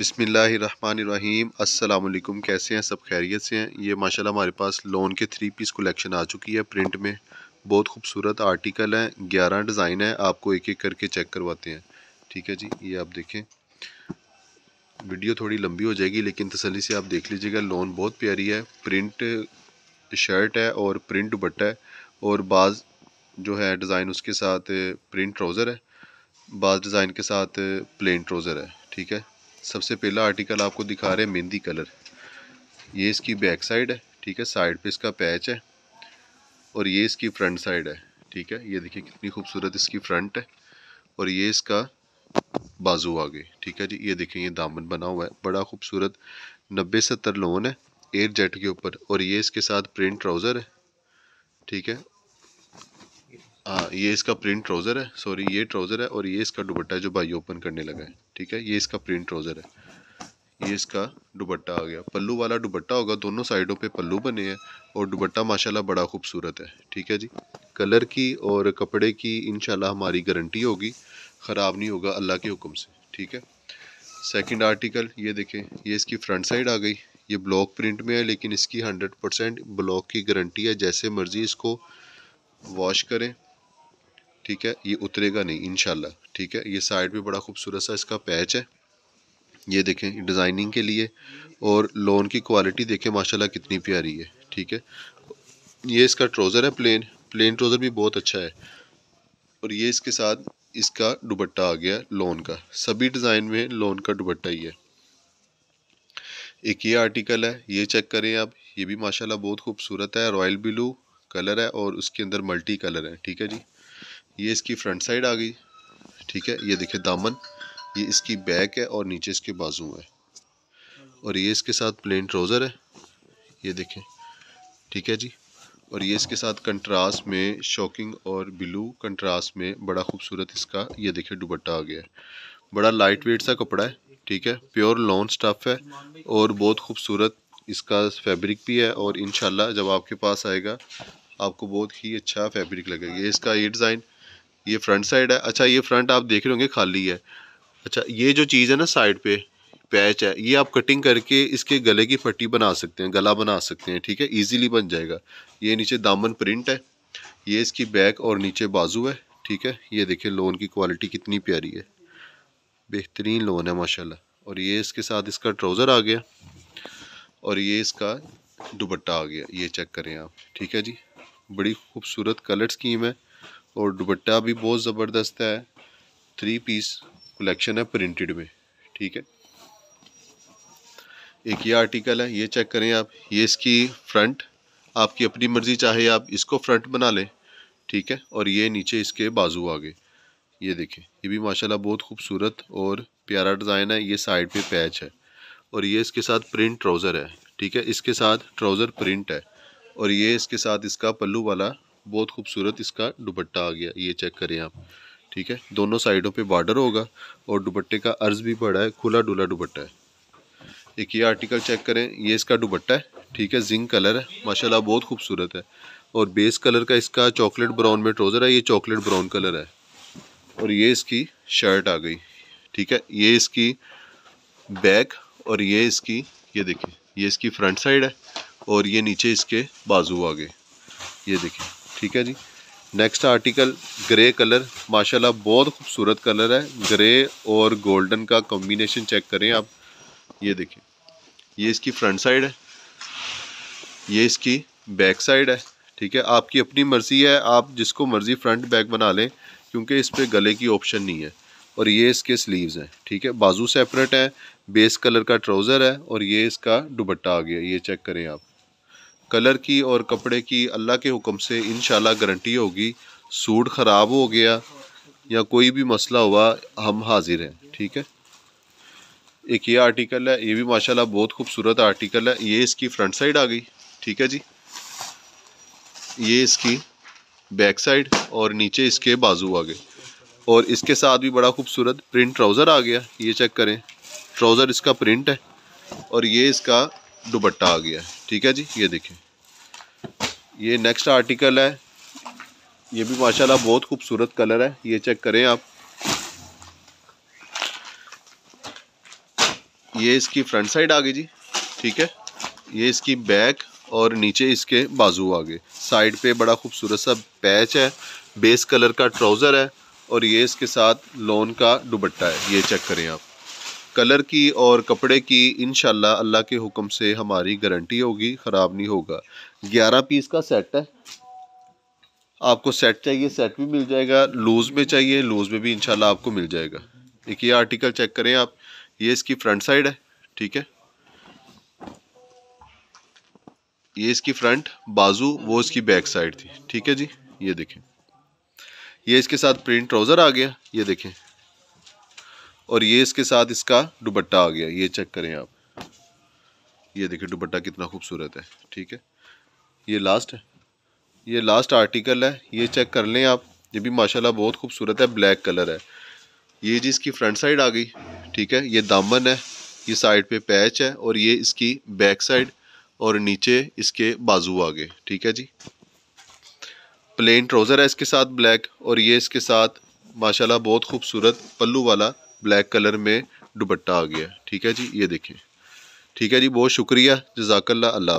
बिसमीम अल्लाम कैसे हैं सब खैरियत से हैं ये माशाल्लाह हमारे पास लोन के थ्री पीस कलेक्शन आ चुकी है प्रिंट में बहुत खूबसूरत आर्टिकल है ग्यारह डिज़ाइन है आपको एक एक करके चेक करवाते हैं ठीक है जी ये आप देखें वीडियो थोड़ी लंबी हो जाएगी लेकिन तसली से आप देख लीजिएगा लोन बहुत प्यारी है प्रिंट शर्ट है और प्रिंट दुपट्टा है और बाज़ जो है डिज़ाइन उसके साथ प्रिंट ट्राउज़र है बाज़ डिज़ाइन के साथ प्लेन ट्राउज़र है ठीक है सबसे पहला आर्टिकल आपको दिखा रहे हैं मेहंदी कलर ये इसकी बैक साइड है ठीक है साइड पे इसका पैच है और ये इसकी फ्रंट साइड है ठीक है ये देखिए कितनी खूबसूरत इसकी फ्रंट है और ये इसका बाजू आ गई ठीक है जी ये देखें ये दामन बना हुआ है बड़ा खूबसूरत नब्बे सत्तर लोन है एयर जेट के ऊपर और ये इसके साथ प्रिंट ट्राउज़र है ठीक है हाँ ये इसका प्रिंट ट्राउज़र है सॉरी ये ट्राउज़र है और ये इसका दुपट्टा जो भाई ओपन करने लगा है ठीक है ये इसका प्रिंट ट्राउज़र है ये इसका दुबट्टा आ गया पल्लू वाला दुबट्टा होगा दोनों साइडों पे पल्लू बने हैं और दुबट्टा माशाल्लाह बड़ा खूबसूरत है ठीक है जी कलर की और कपड़े की इनशाला हमारी गारंटी होगी ख़राब नहीं होगा अल्लाह के हुक्म से ठीक है सेकंड आर्टिकल ये देखें ये इसकी फ्रंट साइड आ गई ये ब्लॉक प्रिंट में है लेकिन इसकी हंड्रेड परसेंट ब्लॉक की गारंटी है जैसे मर्ज़ी इसको वॉश करें ठीक है ये उतरेगा नहीं इनशाला ठीक है ये साइड भी बड़ा खूबसूरत सा इसका पैच है ये देखें डिज़ाइनिंग के लिए और लोन की क्वालिटी देखें माशाल्लाह कितनी प्यारी है ठीक है ये इसका ट्रोज़र है प्लेन प्लेन ट्रोज़र भी बहुत अच्छा है और ये इसके साथ इसका दुबट्टा आ गया लोन का सभी डिज़ाइन में लोन का दुबट्टा ही है एक ये आर्टिकल है ये चेक करें आप ये भी माशाल्लाह बहुत खूबसूरत है रॉयल ब्लू कलर है और उसके अंदर मल्टी कलर है ठीक है जी ये इसकी फ्रंट साइड आ गई ठीक है ये देखिए दामन ये इसकी बैक है और नीचे इसके बाजू है और ये इसके साथ प्लेन ट्राउज़र है ये देखें ठीक है जी और ये इसके साथ कंट्रास्ट में शॉकिंग और ब्लू कंट्रास्ट में बड़ा खूबसूरत इसका ये देखिए दुबट्टा आ गया है बड़ा लाइट वेट सा कपड़ा है ठीक है प्योर लॉन स्टफ़ है और बहुत खूबसूरत इसका फैब्रिक भी है और इन जब आपके पास आएगा आपको बहुत ही अच्छा फैब्रिक लगेगा इसका ये डिज़ाइन ये फ्रंट साइड है अच्छा ये फ्रंट आप देख रहे होंगे खाली है अच्छा ये जो चीज़ है ना साइड पे पैच है ये आप कटिंग करके इसके गले की पट्टी बना सकते हैं गला बना सकते हैं ठीक है ईज़ीली बन जाएगा ये नीचे दामन प्रिंट है ये इसकी बैक और नीचे बाजू है ठीक है ये देखिए लोन की क्वालिटी कितनी प्यारी है बेहतरीन लोन है माशाल्लाह और ये इसके साथ इसका ट्राउज़र आ गया और ये इसका दुपट्टा आ गया ये चेक करें आप ठीक है जी बड़ी खूबसूरत कलर स्कीम है और दुपट्टा भी बहुत ज़बरदस्त है थ्री पीस कलेक्शन है प्रिंटेड में ठीक है एक ये आर्टिकल है ये चेक करें आप ये इसकी फ्रंट आपकी अपनी मर्ज़ी चाहे आप इसको फ्रंट बना लें ठीक है और ये नीचे इसके बाजू आ गए ये देखें ये भी माशाल्लाह बहुत खूबसूरत और प्यारा डिज़ाइन है ये साइड पे पैच है और ये इसके साथ प्रिंट ट्राउज़र है ठीक है इसके साथ ट्राउज़र प्रिंट है और ये इसके साथ इसका पल्लू वाला बहुत खूबसूरत इसका दुपट्टा आ गया ये चेक करें आप ठीक है दोनों साइडों पे बॉर्डर होगा और दुपट्टे का अर्ज भी बड़ा है खुला डुला दुपट्टा है एक ये आर्टिकल चेक करें ये इसका दुपट्टा है ठीक है जिंक कलर है माशाल्लाह बहुत खूबसूरत है और बेस कलर का इसका चॉकलेट ब्राउन में ट्रोज़र है ये चॉकलेट ब्राउन कलर है और ये इसकी शर्ट आ गई ठीक है ये इसकी बैक और ये इसकी ये देखिए ये इसकी फ्रंट साइड है और ये नीचे इसके बाजू आ गए ये देखिए ठीक है जी नेक्स्ट आर्टिकल ग्रे कलर माशाल्लाह बहुत खूबसूरत कलर है ग्रे और गोल्डन का कॉम्बिनेशन चेक करें आप ये देखें ये इसकी फ्रंट साइड है ये इसकी बैक साइड है ठीक है आपकी अपनी मर्ज़ी है आप जिसको मर्ज़ी फ्रंट बैक बना लें क्योंकि इस पर गले की ऑप्शन नहीं है और ये इसके स्लीव्स हैं ठीक है बाजू सेपरेट है बेस कलर का ट्राउज़र है और ये इसका दुबट्टा आ गया ये चेक करें आप कलर की और कपड़े की अल्लाह के हुक्म से इन गारंटी होगी सूट ख़राब हो गया या कोई भी मसला हुआ हम हाजिर हैं ठीक है एक ये आर्टिकल है ये भी माशाल्लाह बहुत खूबसूरत आर्टिकल है ये इसकी फ्रंट साइड आ गई ठीक है जी ये इसकी बैक साइड और नीचे इसके बाजू आ गए और इसके साथ भी बड़ा खूबसूरत प्रिंट ट्राउज़र आ गया ये चेक करें ट्राउज़र इसका प्रिंट है और ये इसका दुबट्टा आ गया है ठीक है जी ये देखिए ये नेक्स्ट आर्टिकल है ये भी माशाल्लाह बहुत खूबसूरत कलर है ये चेक करें आप ये इसकी फ्रंट साइड आ गई जी ठीक है ये इसकी बैक और नीचे इसके बाजू आ गए साइड पे बड़ा खूबसूरत सा पैच है बेस कलर का ट्राउज़र है और ये इसके साथ लोन का दुबट्टा है ये चेक करें आप कलर की और कपड़े की इन अल्लाह के हुक्म से हमारी गारंटी होगी ख़राब नहीं होगा ग्यारह पीस का सेट है आपको सेट चाहिए सेट भी मिल जाएगा लूज़ में चाहिए लूज़ में भी इन आपको मिल जाएगा एक ये आर्टिकल चेक करें आप ये इसकी फ्रंट साइड है ठीक है ये इसकी फ्रंट बाजू वो इसकी बैक साइड थी ठीक है जी ये देखें ये इसके साथ प्रिंट ट्राउज़र आ गया ये देखें और ये इसके साथ इसका दुबट्टा आ गया ये चेक करें आप ये देखिए दुबट्टा कितना खूबसूरत है ठीक है ये लास्ट है ये लास्ट आर्टिकल है ये चेक कर लें आप ये भी माशाल्लाह बहुत खूबसूरत है ब्लैक कलर है ये जी इसकी फ्रंट साइड आ गई ठीक है ये दामन है ये साइड पे पैच है और ये इसकी बैक साइड और नीचे इसके बाजू आ गए ठीक है जी प्लेन ट्राउज़र है इसके साथ ब्लैक और ये इसके साथ माशाल्लाह बहुत खूबसूरत पल्लू वाला ब्लैक कलर में दुपट्टा आ गया ठीक है जी ये देखें ठीक है जी बहुत शुक्रिया जजाकल्ला अल्लाह